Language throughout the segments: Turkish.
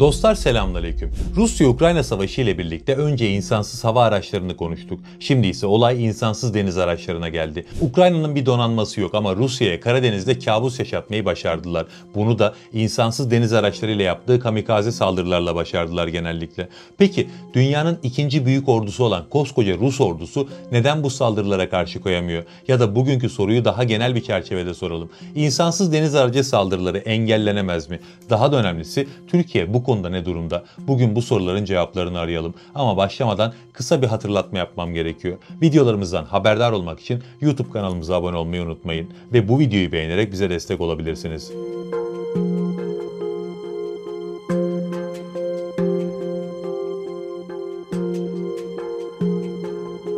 Dostlar selamünaleyküm. Rusya-Ukrayna savaşı ile birlikte önce insansız hava araçlarını konuştuk. Şimdi ise olay insansız deniz araçlarına geldi. Ukrayna'nın bir donanması yok ama Rusya'ya Karadeniz'de kabus yaşatmayı başardılar. Bunu da insansız deniz araçlarıyla yaptığı kamikaze saldırılarla başardılar genellikle. Peki dünyanın ikinci büyük ordusu olan koskoca Rus ordusu neden bu saldırılara karşı koyamıyor? Ya da bugünkü soruyu daha genel bir çerçevede soralım. İnsansız deniz aracı saldırıları engellenemez mi? Daha da önemlisi Türkiye bu konuda ne durumda? Bugün bu soruların cevaplarını arayalım. Ama başlamadan kısa bir hatırlatma yapmam gerekiyor. Videolarımızdan haberdar olmak için YouTube kanalımıza abone olmayı unutmayın ve bu videoyu beğenerek bize destek olabilirsiniz.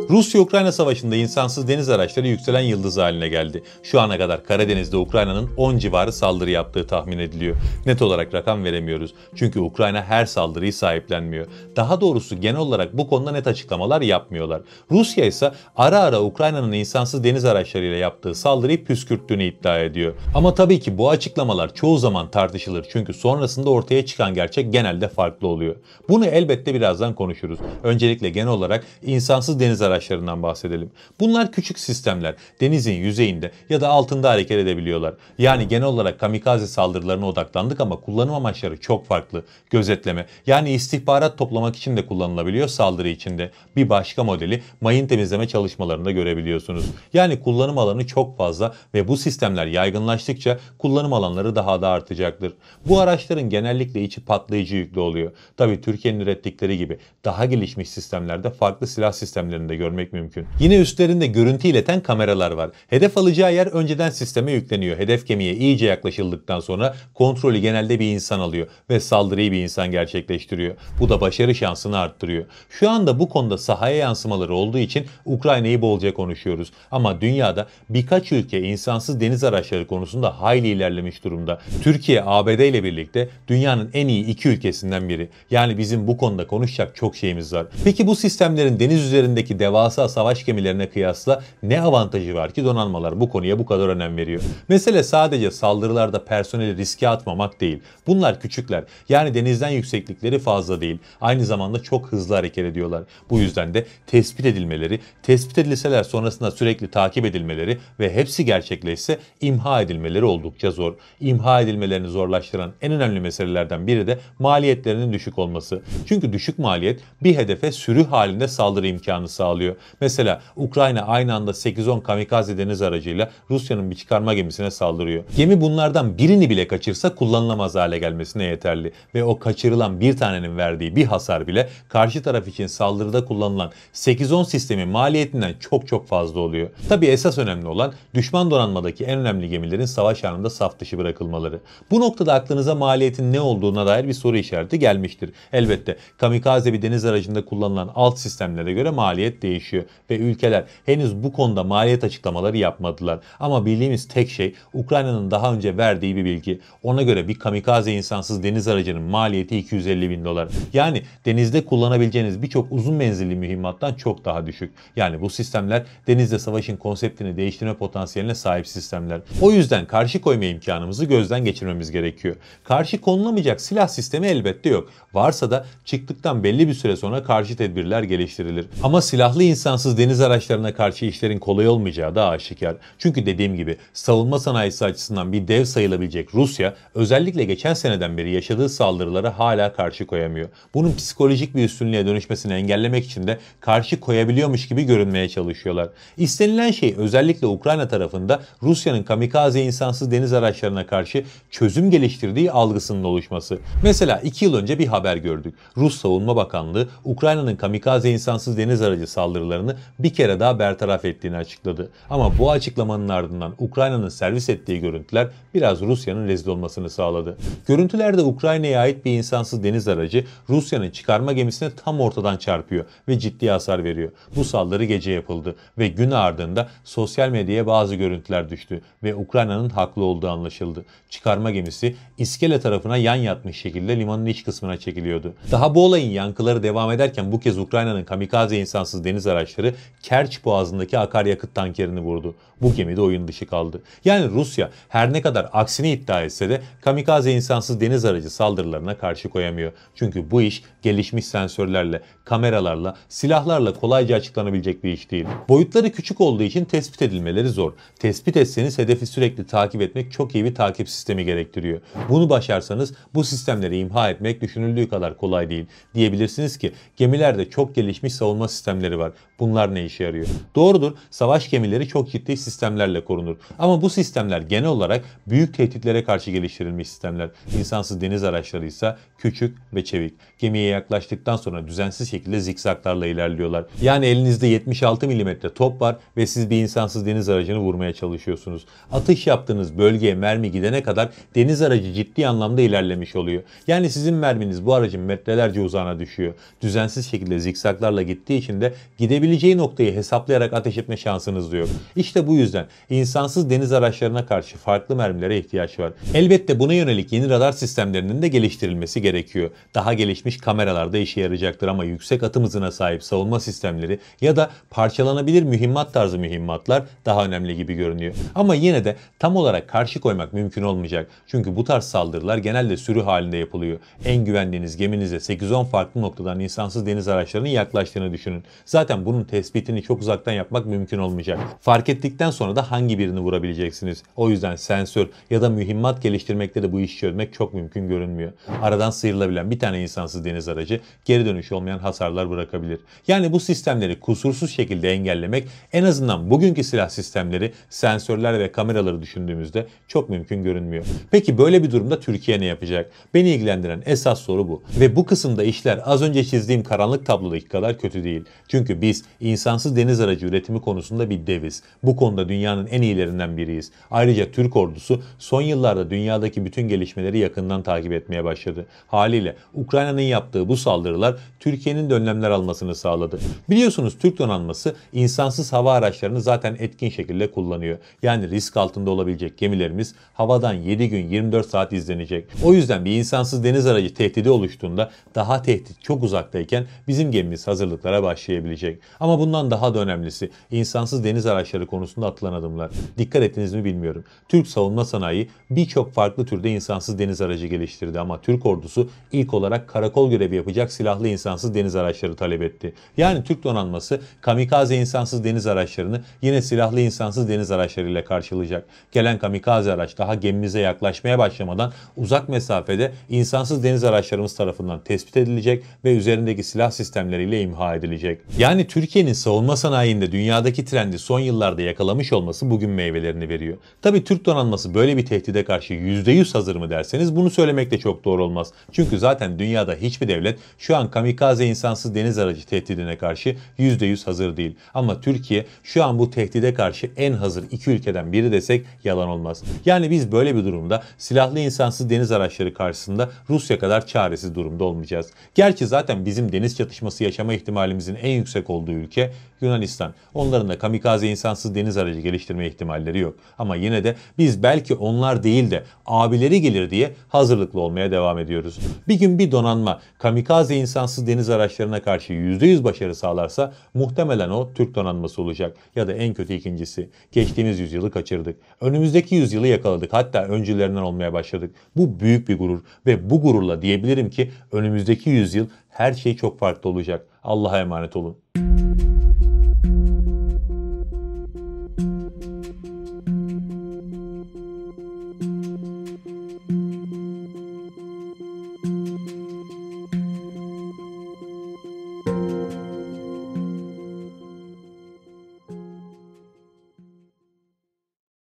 Rusya-Ukrayna savaşında insansız deniz araçları yükselen yıldız haline geldi. Şu ana kadar Karadeniz'de Ukrayna'nın 10 civarı saldırı yaptığı tahmin ediliyor. Net olarak rakam veremiyoruz. Çünkü Ukrayna her saldırıyı sahiplenmiyor. Daha doğrusu genel olarak bu konuda net açıklamalar yapmıyorlar. Rusya ise ara ara Ukrayna'nın insansız deniz araçlarıyla yaptığı saldırıyı püskürttüğünü iddia ediyor. Ama tabii ki bu açıklamalar çoğu zaman tartışılır çünkü sonrasında ortaya çıkan gerçek genelde farklı oluyor. Bunu elbette birazdan konuşuruz. Öncelikle genel olarak insansız deniz araçları taşlarından bahsedelim. Bunlar küçük sistemler. Denizin yüzeyinde ya da altında hareket edebiliyorlar. Yani genel olarak kamikaze saldırılarına odaklandık ama kullanım amaçları çok farklı. Gözetleme yani istihbarat toplamak için de kullanılabiliyor saldırı içinde. Bir başka modeli mayın temizleme çalışmalarında görebiliyorsunuz. Yani kullanım alanı çok fazla ve bu sistemler yaygınlaştıkça kullanım alanları daha da artacaktır. Bu araçların genellikle içi patlayıcı yüklü oluyor. Tabi Türkiye'nin ürettikleri gibi daha gelişmiş sistemlerde farklı silah sistemlerinde görebiliyorsunuz görmek mümkün. Yine üstlerinde görüntü ileten kameralar var. Hedef alacağı yer önceden sisteme yükleniyor. Hedef gemiye iyice yaklaşıldıktan sonra kontrolü genelde bir insan alıyor ve saldırıyı bir insan gerçekleştiriyor. Bu da başarı şansını arttırıyor. Şu anda bu konuda sahaya yansımaları olduğu için Ukrayna'yı bolca konuşuyoruz. Ama dünyada birkaç ülke insansız deniz araçları konusunda hayli ilerlemiş durumda. Türkiye ABD ile birlikte dünyanın en iyi iki ülkesinden biri. Yani bizim bu konuda konuşacak çok şeyimiz var. Peki bu sistemlerin deniz üzerindeki devam devasa savaş gemilerine kıyasla ne avantajı var ki donanmalar bu konuya bu kadar önem veriyor? Mesele sadece saldırılarda personeli riske atmamak değil. Bunlar küçükler. Yani denizden yükseklikleri fazla değil. Aynı zamanda çok hızlı hareket ediyorlar. Bu yüzden de tespit edilmeleri, tespit edilseler sonrasında sürekli takip edilmeleri ve hepsi gerçekleşse imha edilmeleri oldukça zor. İmha edilmelerini zorlaştıran en önemli meselelerden biri de maliyetlerinin düşük olması. Çünkü düşük maliyet bir hedefe sürü halinde saldırı imkanı sağlıyor oluyor. Mesela Ukrayna aynı anda 8-10 kamikaze deniz aracıyla Rusya'nın bir çıkarma gemisine saldırıyor. Gemi bunlardan birini bile kaçırsa kullanılamaz hale gelmesine yeterli ve o kaçırılan bir tanenin verdiği bir hasar bile karşı taraf için saldırıda kullanılan 8-10 sistemi maliyetinden çok çok fazla oluyor. Tabi esas önemli olan düşman donanmadaki en önemli gemilerin savaş anında saf dışı bırakılmaları. Bu noktada aklınıza maliyetin ne olduğuna dair bir soru işareti gelmiştir. Elbette kamikaze bir deniz aracında kullanılan alt sistemlere göre maliyet değişiyor değişiyor ve ülkeler henüz bu konuda maliyet açıklamaları yapmadılar. Ama bildiğimiz tek şey Ukrayna'nın daha önce verdiği bir bilgi. Ona göre bir kamikaze insansız deniz aracının maliyeti 250 bin dolar. Yani denizde kullanabileceğiniz birçok uzun menzilli mühimmattan çok daha düşük. Yani bu sistemler denizde savaşın konseptini değiştirme potansiyeline sahip sistemler. O yüzden karşı koyma imkanımızı gözden geçirmemiz gerekiyor. Karşı konulamayacak silah sistemi elbette yok. Varsa da çıktıktan belli bir süre sonra karşı tedbirler geliştirilir. Ama silahlı insansız deniz araçlarına karşı işlerin kolay olmayacağı da aşikar. Çünkü dediğim gibi savunma sanayisi açısından bir dev sayılabilecek Rusya özellikle geçen seneden beri yaşadığı saldırılara hala karşı koyamıyor. Bunun psikolojik bir üstünlüğe dönüşmesini engellemek için de karşı koyabiliyormuş gibi görünmeye çalışıyorlar. İstenilen şey özellikle Ukrayna tarafında Rusya'nın kamikaze insansız deniz araçlarına karşı çözüm geliştirdiği algısının oluşması. Mesela 2 yıl önce bir haber gördük. Rus Savunma Bakanlığı Ukrayna'nın kamikaze insansız deniz aracı saldırı saldırılarını bir kere daha bertaraf ettiğini açıkladı. Ama bu açıklamanın ardından Ukrayna'nın servis ettiği görüntüler biraz Rusya'nın rezil olmasını sağladı. Görüntülerde Ukrayna'ya ait bir insansız deniz aracı Rusya'nın çıkarma gemisine tam ortadan çarpıyor ve ciddi hasar veriyor. Bu saldırı gece yapıldı ve gün ardında sosyal medyaya bazı görüntüler düştü ve Ukrayna'nın haklı olduğu anlaşıldı. Çıkarma gemisi iskele tarafına yan yatmış şekilde limanın iç kısmına çekiliyordu. Daha bu olayın yankıları devam ederken bu kez Ukrayna'nın kamikaze insansız deniz araçları Kerç Boğazı'ndaki akaryakıt tankerini vurdu. Bu gemi de oyun dışı kaldı. Yani Rusya her ne kadar aksini iddia etse de kamikaze insansız deniz aracı saldırılarına karşı koyamıyor. Çünkü bu iş gelişmiş sensörlerle, kameralarla, silahlarla kolayca açıklanabilecek bir iş değil. Boyutları küçük olduğu için tespit edilmeleri zor. Tespit etseniz hedefi sürekli takip etmek çok iyi bir takip sistemi gerektiriyor. Bunu başarsanız bu sistemleri imha etmek düşünüldüğü kadar kolay değil. Diyebilirsiniz ki gemilerde çok gelişmiş savunma sistemleri var var. Bunlar ne işe yarıyor? Doğrudur savaş gemileri çok ciddi sistemlerle korunur. Ama bu sistemler genel olarak büyük tehditlere karşı geliştirilmiş sistemler. İnsansız deniz araçları ise küçük ve çevik. Gemiye yaklaştıktan sonra düzensiz şekilde zikzaklarla ilerliyorlar. Yani elinizde 76 mm top var ve siz bir insansız deniz aracını vurmaya çalışıyorsunuz. Atış yaptığınız bölgeye mermi gidene kadar deniz aracı ciddi anlamda ilerlemiş oluyor. Yani sizin merminiz bu aracın metrelerce uzağına düşüyor. Düzensiz şekilde zikzaklarla gittiği için de gidebileceği noktayı hesaplayarak ateş etme şansınız diyor. İşte bu yüzden insansız deniz araçlarına karşı farklı mermilere ihtiyaç var. Elbette buna yönelik yeni radar sistemlerinin de geliştirilmesi gerekiyor. Daha gelişmiş kameralarda işe yarayacaktır ama yüksek atım hızına sahip savunma sistemleri ya da parçalanabilir mühimmat tarzı mühimmatlar daha önemli gibi görünüyor. Ama yine de tam olarak karşı koymak mümkün olmayacak. Çünkü bu tarz saldırılar genelde sürü halinde yapılıyor. En güvendiğiniz geminize 8-10 farklı noktadan insansız deniz araçlarının yaklaştığını düşünün. Zaten zaten bunun tespitini çok uzaktan yapmak mümkün olmayacak. Fark ettikten sonra da hangi birini vurabileceksiniz? O yüzden sensör ya da mühimmat geliştirmekte de bu işi çözmek çok mümkün görünmüyor. Aradan sıyrılabilen bir tane insansız deniz aracı geri dönüş olmayan hasarlar bırakabilir. Yani bu sistemleri kusursuz şekilde engellemek en azından bugünkü silah sistemleri sensörler ve kameraları düşündüğümüzde çok mümkün görünmüyor. Peki böyle bir durumda Türkiye ne yapacak? Beni ilgilendiren esas soru bu. Ve bu kısımda işler az önce çizdiğim karanlık tablodaki kadar kötü değil. Çünkü biz insansız deniz aracı üretimi konusunda bir deviz. Bu konuda dünyanın en iyilerinden biriyiz. Ayrıca Türk ordusu son yıllarda dünyadaki bütün gelişmeleri yakından takip etmeye başladı. Haliyle Ukrayna'nın yaptığı bu saldırılar Türkiye'nin de önlemler almasını sağladı. Biliyorsunuz Türk donanması insansız hava araçlarını zaten etkin şekilde kullanıyor. Yani risk altında olabilecek gemilerimiz havadan 7 gün 24 saat izlenecek. O yüzden bir insansız deniz aracı tehdidi oluştuğunda daha tehdit çok uzaktayken bizim gemimiz hazırlıklara başlayabilecek gelecek. Ama bundan daha da önemlisi insansız deniz araçları konusunda atılan adımlar. Dikkat ettiniz mi bilmiyorum. Türk savunma sanayi birçok farklı türde insansız deniz aracı geliştirdi ama Türk ordusu ilk olarak karakol görevi yapacak silahlı insansız deniz araçları talep etti. Yani Türk donanması kamikaze insansız deniz araçlarını yine silahlı insansız deniz araçlarıyla karşılayacak. Gelen kamikaze araç daha gemimize yaklaşmaya başlamadan uzak mesafede insansız deniz araçlarımız tarafından tespit edilecek ve üzerindeki silah sistemleriyle imha edilecek. Yani yani Türkiye'nin savunma sanayinde dünyadaki trendi son yıllarda yakalamış olması bugün meyvelerini veriyor. Tabii Türk donanması böyle bir tehdide karşı %100 hazır mı derseniz bunu söylemek de çok doğru olmaz. Çünkü zaten dünyada hiçbir devlet şu an kamikaze insansız deniz aracı tehdidine karşı %100 hazır değil. Ama Türkiye şu an bu tehdide karşı en hazır iki ülkeden biri desek yalan olmaz. Yani biz böyle bir durumda silahlı insansız deniz araçları karşısında Rusya kadar çaresiz durumda olmayacağız. Gerçi zaten bizim deniz çatışması yaşama ihtimalimizin en yüksek olduğu ülke Yunanistan. Onların da kamikaze insansız deniz aracı geliştirme ihtimalleri yok. Ama yine de biz belki onlar değil de abileri gelir diye hazırlıklı olmaya devam ediyoruz. Bir gün bir donanma kamikaze insansız deniz araçlarına karşı %100 başarı sağlarsa muhtemelen o Türk donanması olacak. Ya da en kötü ikincisi. Geçtiğimiz yüzyılı kaçırdık. Önümüzdeki yüzyılı yakaladık. Hatta öncülerinden olmaya başladık. Bu büyük bir gurur ve bu gururla diyebilirim ki önümüzdeki yüzyıl her şey çok farklı olacak. Allah'a emanet olun.